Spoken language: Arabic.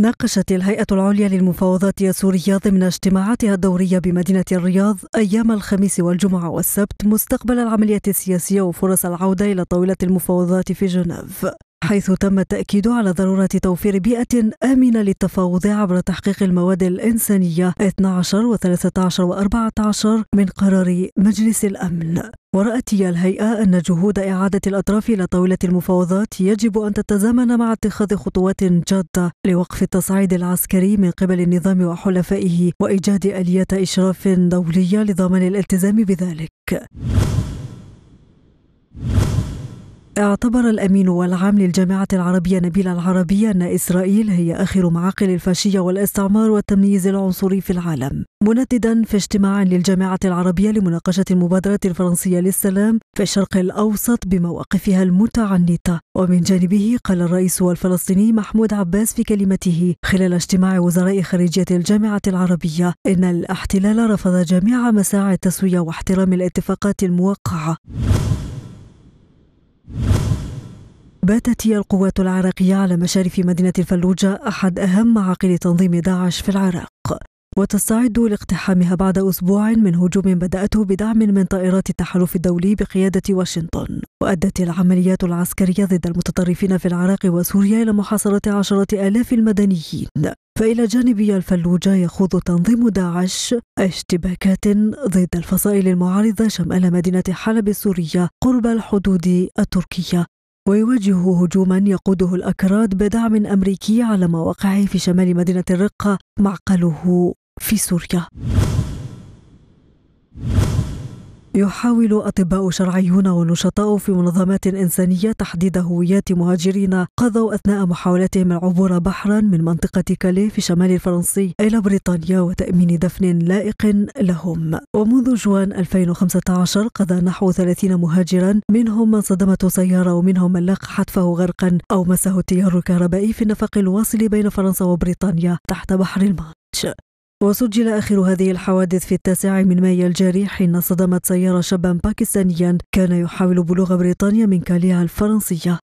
ناقشت الهيئة العليا للمفاوضات السورية ضمن اجتماعاتها الدورية بمدينة الرياض أيام الخميس والجمعة والسبت مستقبل العملية السياسية وفرص العودة إلى طاولة المفاوضات في جنيف حيث تم التأكيد على ضرورة توفير بيئة آمنة للتفاوض عبر تحقيق المواد الإنسانية 12 و13 و14 من قرار مجلس الأمن ورأت الهيئة أن جهود إعادة الأطراف إلى طاولة المفاوضات يجب أن تتزامن مع اتخاذ خطوات جادة لوقف التصعيد العسكري من قبل النظام وحلفائه وإيجاد آلية إشراف دولية لضمان الالتزام بذلك. اعتبر الأمين والعام للجامعة العربية نبيل العربي أن إسرائيل هي آخر معاقل الفاشية والاستعمار والتمييز العنصري في العالم منددا في اجتماع للجامعة العربية لمناقشة المبادرة الفرنسية للسلام في الشرق الأوسط بمواقفها المتعنتة ومن جانبه قال الرئيس الفلسطيني محمود عباس في كلمته خلال اجتماع وزراء خارجية الجامعة العربية إن الاحتلال رفض جميع مساعي التسوية واحترام الاتفاقات الموقعة باتت هي القوات العراقية على مشارف مدينة الفلوجة أحد أهم معاقل تنظيم داعش في العراق وتستعد لاقتحامها بعد أسبوع من هجوم بدأته بدعم من طائرات التحالف الدولي بقيادة واشنطن وأدت العمليات العسكرية ضد المتطرفين في العراق وسوريا إلى محاصرة عشرة آلاف المدنيين فإلى جانب الفلوجة يخوض تنظيم داعش اشتباكات ضد الفصائل المعارضة شمال مدينة حلب السورية قرب الحدود التركية ويوجه هجوما يقوده الأكراد بدعم أمريكي على مواقعه في شمال مدينة الرقة معقله في سوريا يحاول أطباء شرعيون ونشطاء في منظمات إنسانية تحديد هويات مهاجرين قضوا أثناء محاولتهم العبور بحرا من منطقة كاليه في شمال الفرنسي إلى بريطانيا وتأمين دفن لائق لهم ومنذ جوان 2015 قضى نحو 30 مهاجرا منهم من صدمته سيارة ومنهم من لاق حتفه غرقا أو مسه التيار الكهربائي في النفق الواصل بين فرنسا وبريطانيا تحت بحر الماتش وسجل آخر هذه الحوادث في التاسع من مايو الجاري حين صدمت سيارة شابا باكستانيا كان يحاول بلوغ بريطانيا من كاليها الفرنسية